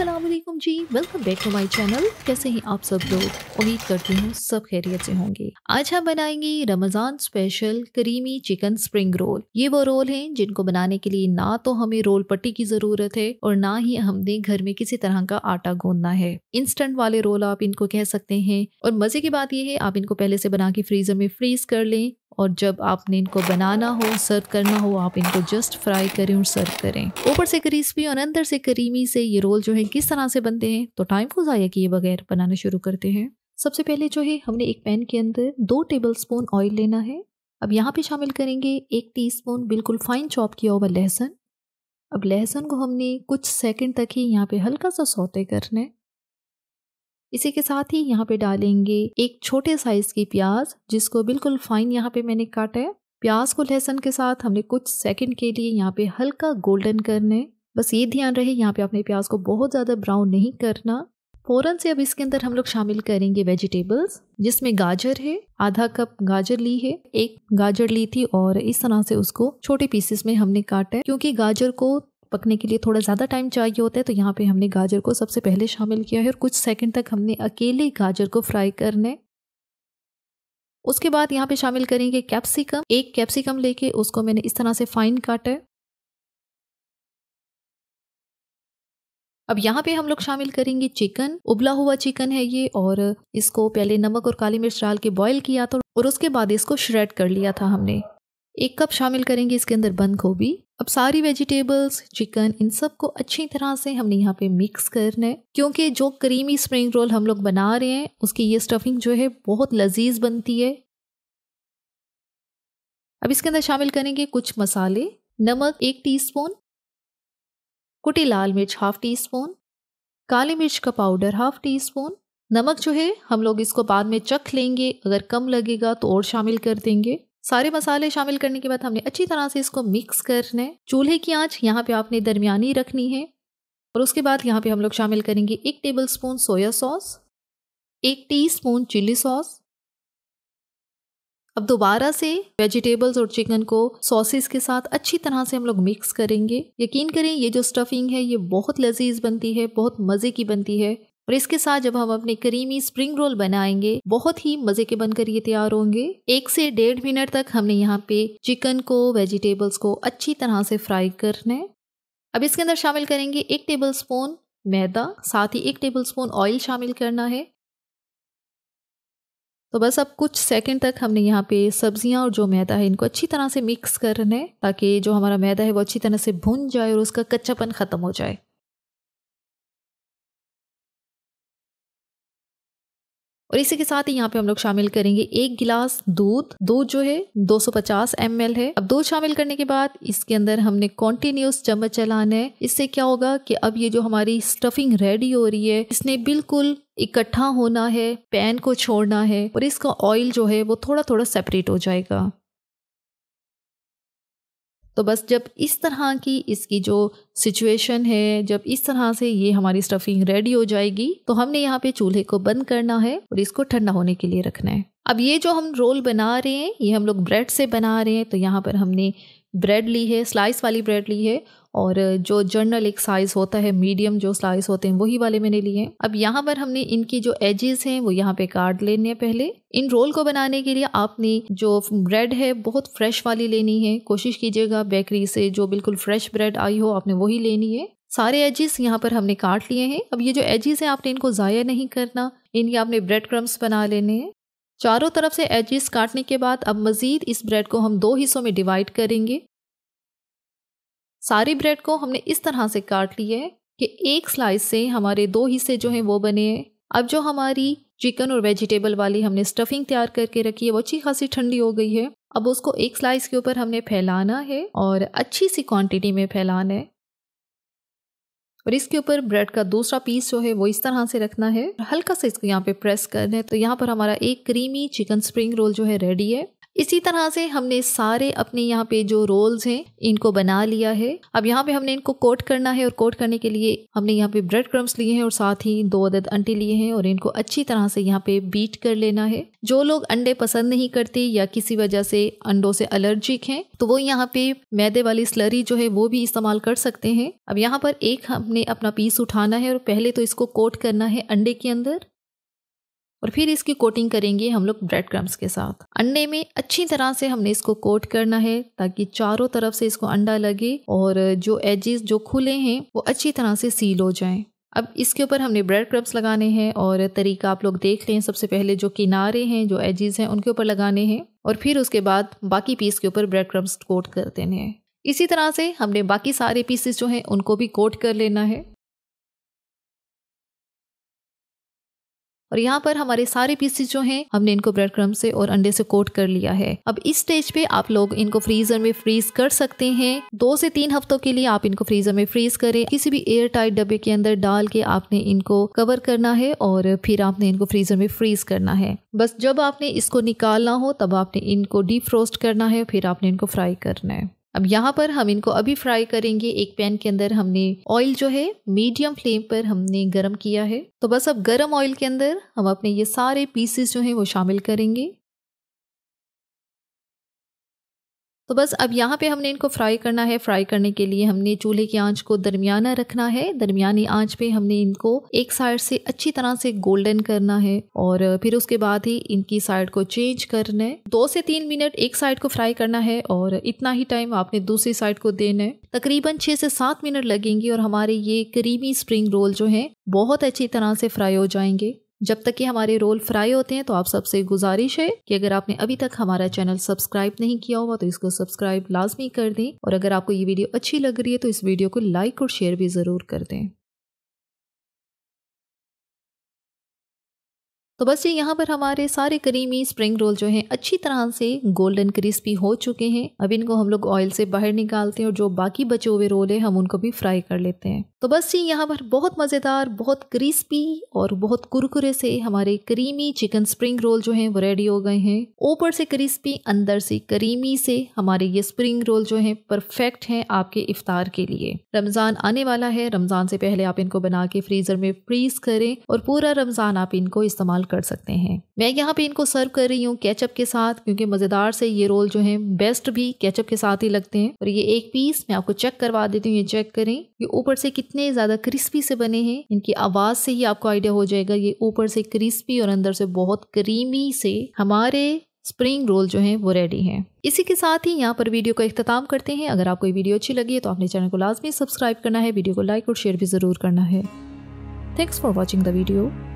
Aslam ji welcome back to my channel कैसे हैं आप सब लोग उम्मीद करती हूँ सब खैरियत से होंगे आज हम बनाएंगे Ramzan special creamy chicken spring roll ये वो रोल हैं जिनको बनाने के लिए ना तो हमें रोल पट्टी की ज़रूरत है और ना ही हमने घर में किसी तरह का आटा गूंदना है इंस्टेंट वाले रोल आप इनको कह सकते हैं और मज़े की बात यह है आप इनको पहले से बना के फ्रीज़र में फ्रीज कर लें और जब आपने इनको बनाना हो सर्व करना हो आप इनको जस्ट फ्राई करें और सर्व करें ऊपर से क्रिस्पी और अंदर से करीमी से ये रोल जो है किस तरह से बनते हैं तो टाइम को ज़ाया किए बगैर बनाना शुरू करते हैं सबसे पहले जो है हमने एक पैन के अंदर दो टेबल स्पून ऑयल लेना है अब यहाँ पे शामिल करेंगे एक टीस्पून बिल्कुल फाइन चॉप किया हुआ लहसुन अब लहसुन को हमने कुछ सेकंड तक ही यहाँ पे हल्का सा सौते करना है इसी के साथ ही यहाँ पे डालेंगे एक छोटे साइज की प्याज जिसको बिल्कुल फाइन यहाँ पे मैंने काटा है प्याज को लहसुन के साथ हमने कुछ सेकंड के लिए यहाँ पे हल्का गोल्डन करना है बस ये ध्यान रहे यहाँ पे आपने प्याज को बहुत ज़्यादा ब्राउन नहीं करना फ़ौरन से अब इसके अंदर हम लोग शामिल करेंगे वेजिटेबल्स जिसमें गाजर है आधा कप गाजर ली है एक गाजर ली थी और इस तरह से उसको छोटे पीसेस में हमने काटा है क्योंकि गाजर को पकने के लिए थोड़ा ज़्यादा टाइम चाहिए होता है तो यहाँ पे हमने गाजर को सबसे पहले शामिल किया है और कुछ सेकंड तक हमने अकेले गाजर को फ्राई करने उसके बाद यहाँ पे शामिल करेंगे कैप्सिकम एक कैप्सिकम लेके उसको मैंने इस तरह से फाइन काटा है अब यहाँ पे हम लोग शामिल करेंगे चिकन उबला हुआ चिकन है ये और इसको पहले नमक और काली मिर्च डाल के बॉईल किया था और उसके बाद इसको श्रेड कर लिया था हमने एक कप शामिल करेंगे इसके अंदर बंद गोभी अब सारी वेजिटेबल्स चिकन इन सब को अच्छी तरह से हमने यहाँ पे मिक्स करना है क्योंकि जो करीमी स्प्रिंग रोल हम लोग बना रहे हैं उसकी ये स्टफिंग जो है बहुत लजीज बनती है अब इसके अंदर शामिल करेंगे कुछ मसाले नमक एक टीस्पून कुटी लाल मिर्च हाफ टी स्पून काली मिर्च का पाउडर हाफ टी स्पून नमक जो है हम लोग इसको बाद में चख लेंगे अगर कम लगेगा तो और शामिल कर देंगे सारे मसाले शामिल करने के बाद हमने अच्छी तरह से इसको मिक्स करना है चूल्हे की आंच यहाँ पे आपने दरमियानी रखनी है और उसके बाद यहाँ पे हम लोग शामिल करेंगे एक टेबल स्पून सोया सॉस एक टीस्पून चिली सॉस अब दोबारा से वेजिटेबल्स और चिकन को सॉसेस के साथ अच्छी तरह से हम लोग मिक्स करेंगे यकीन करें ये जो स्टफिंग है ये बहुत लजीज बनती है बहुत मज़े की बनती है और इसके साथ जब हम अपने करीमी स्प्रिंग रोल बनाएंगे बहुत ही मजे के बनकर ये तैयार होंगे एक से डेढ़ मिनट तक हमने यहाँ पे चिकन को वेजिटेबल्स को अच्छी तरह से फ्राई करना है अब इसके अंदर शामिल करेंगे एक टेबल स्पून मैदा साथ ही एक टेबल स्पून ऑयल शामिल करना है तो बस अब कुछ सेकंड तक हमने यहाँ पे सब्जियाँ और जो मैदा है इनको अच्छी तरह से मिक्स करना है ताकि जो हमारा मैदा है वो अच्छी तरह से भुन जाए और उसका कच्चापन ख़त्म हो जाए और इसी के साथ ही यहाँ पे हम लोग शामिल करेंगे एक गिलास दूध दूध जो है 250 ml है अब दूध शामिल करने के बाद इसके अंदर हमने कॉन्टिन्यूस चम्मच चलाना है इससे क्या होगा कि अब ये जो हमारी स्टफिंग रेडी हो रही है इसने बिल्कुल इकट्ठा होना है पैन को छोड़ना है और इसका ऑयल जो है वो थोड़ा थोड़ा सेपरेट हो जाएगा तो बस जब इस तरह की इसकी जो सिचुएशन है जब इस तरह से ये हमारी स्टफिंग रेडी हो जाएगी तो हमने यहाँ पे चूल्हे को बंद करना है और इसको ठंडा होने के लिए रखना है अब ये जो हम रोल बना रहे हैं ये हम लोग ब्रेड से बना रहे हैं तो यहाँ पर हमने ब्रेड ली है स्लाइस वाली ब्रेड ली है और जो जर्नल एक साइज़ होता है मीडियम जो स्लाइस होते हैं वही वाले मैंने लिए हैं अब यहाँ पर हमने इनकी जो एजेस हैं वो यहाँ पे काट लेने हैं पहले इन रोल को बनाने के लिए आपने जो ब्रेड है बहुत फ्रेश वाली लेनी है कोशिश कीजिएगा बेकरी से जो बिल्कुल फ्रेश ब्रेड आई हो आपने वही लेनी है सारे एजेस यहाँ पर हमने काट लिए हैं अब ये जो एजेस हैं आपने इनको ज़ाया नहीं करना इनके आपने ब्रेड क्रम्स बना लेने हैं चारों तरफ से एजिस काटने के बाद अब मज़ीद इस ब्रेड को हम दो हिस्सों में डिवाइड करेंगे सारी ब्रेड को हमने इस तरह से काट ली है कि एक स्लाइस से हमारे दो हिस्से जो हैं वो बने हैं अब जो हमारी चिकन और वेजिटेबल वाली हमने स्टफिंग तैयार करके रखी है वो अच्छी खासी ठंडी हो गई है अब उसको एक स्लाइस के ऊपर हमने फैलाना है और अच्छी सी क्वांटिटी में फैलाना है और इसके ऊपर ब्रेड का दूसरा पीस जो है वो इस तरह से रखना है हल्का सा इसको यहाँ पे प्रेस करना है तो यहाँ पर हमारा एक क्रीमी चिकन स्प्रिंग रोल जो है रेडी है इसी तरह से हमने सारे अपने यहाँ पे जो रोल्स हैं इनको बना लिया है अब यहाँ पे हमने इनको कोट करना है और कोट करने के लिए हमने यहाँ पे ब्रेड क्रम्स लिए हैं और साथ ही दो अदद अंडे लिए हैं और इनको अच्छी तरह से यहाँ पे बीट कर लेना है जो लोग अंडे पसंद नहीं करते या किसी वजह से अंडों से एलर्जिक हैं तो वो यहाँ पे मैदे वाली स्लरी जो है वो भी इस्तेमाल कर सकते हैं अब यहाँ पर एक हमने अपना पीस उठाना है और पहले तो इसको कोट करना है अंडे के अंदर और फिर इसकी कोटिंग करेंगे हम लोग ब्रेड क्रम्स के साथ अंडे में अच्छी तरह से हमने इसको कोट करना है ताकि चारों तरफ से इसको अंडा लगे और जो एजेस जो खुले हैं वो अच्छी तरह से सील हो जाएं अब इसके ऊपर हमने ब्रेड क्रम्स लगाने हैं और तरीका आप लोग देख लें सबसे पहले जो किनारे हैं जो एजेस हैं उनके ऊपर लगाने हैं और फिर उसके बाद बाकी पीस के ऊपर ब्रेड क्रम्स कोट कर देने हैं इसी तरह से हमने बाकी सारे पीसेस जो हैं उनको भी कोट कर लेना है और यहाँ पर हमारे सारे पीसेस जो हैं हमने इनको ब्रेड क्रम से और अंडे से कोट कर लिया है अब इस स्टेज पे आप लोग इनको फ्रीजर में फ्रीज कर सकते हैं दो से तीन हफ्तों के लिए आप इनको फ्रीजर में फ्रीज करें किसी भी एयर टाइट डब्बे के अंदर डाल के आपने इनको कवर करना है और फिर आपने इनको फ्रीजर में फ्रीज करना है बस जब आपने इसको निकालना हो तब आपने इनको डीप करना है फिर आपने इनको फ्राई करना है अब यहाँ पर हम इनको अभी फ्राई करेंगे एक पैन के अंदर हमने ऑयल जो है मीडियम फ्लेम पर हमने गरम किया है तो बस अब गरम ऑयल के अंदर हम अपने ये सारे पीसेस जो हैं वो शामिल करेंगे तो बस अब यहाँ पे हमने इनको फ्राई करना है फ्राई करने के लिए हमने चूल्हे की आंच को दरमियाना रखना है दरमियानी आंच पे हमने इनको एक साइड से अच्छी तरह से गोल्डन करना है और फिर उसके बाद ही इनकी साइड को चेंज करना है दो से तीन मिनट एक साइड को फ्राई करना है और इतना ही टाइम आपने दूसरी साइड को देना है तकरीबन छः से सात मिनट लगेंगे और हमारे ये क्रीमी स्प्रिंग रोल जो हैं बहुत अच्छी तरह से फ्राई हो जाएंगे जब तक कि हमारे रोल फ्राई होते हैं तो आप सबसे गुजारिश है कि अगर आपने अभी तक हमारा चैनल सब्सक्राइब नहीं किया हुआ तो इसको सब्सक्राइब लाजमी कर दें और अगर आपको ये वीडियो अच्छी लग रही है तो इस वीडियो को लाइक और शेयर भी ज़रूर कर दें तो बस ये यहाँ पर हमारे सारे करीमी स्प्रिंग रोल जो हैं अच्छी तरह से गोल्डन क्रिस्पी हो चुके हैं अब इनको हम लोग ऑयल से बाहर निकालते हैं और जो बाकी बचे हुए रोल है हम उनको भी फ्राई कर लेते हैं तो बस ये यहाँ पर बहुत मज़ेदार बहुत क्रिस्पी और बहुत कुरकुरे से हमारे करीमी चिकन स्प्रिंग रोल जो हैं वो रेडी हो गए हैं ऊपर से क्रिस्पी अंदर से करीमी से हमारे ये स्प्रिंग रोल जो हैं परफेक्ट हैं आपके इफ्तार के लिए रमज़ान आने वाला है रमज़ान से पहले आप इनको बना के फ्रीज़र में फ्रीज करें और पूरा रमज़ान आप इनको इस्तेमाल कर सकते हैं मैं यहाँ पे इनको सर्व कर रही हूँ केचप के साथ क्योंकि मज़ेदार से ये रोल जो है बेस्ट भी केचप के साथ ही लगते हैं और ये एक पीस मैं आपको चेक करवा देती हूँ ये चेक करें ये ऊपर से कितने ज़्यादा क्रिस्पी से बने हैं इनकी आवाज़ से ही आपको आइडिया हो जाएगा ये ऊपर से क्रिस्पी और अंदर से बहुत क्रीमी से हमारे स्प्रिंग रोल जो है वो रेडी है इसी के साथ ही यहाँ पर वीडियो का अख्ताम करते हैं अगर आपको ये वीडियो अच्छी लगी है तो आपने चैनल को लाजमी सब्सक्राइब करना है वीडियो को लाइक और शेयर भी ज़रूर करना है thanks for watching the video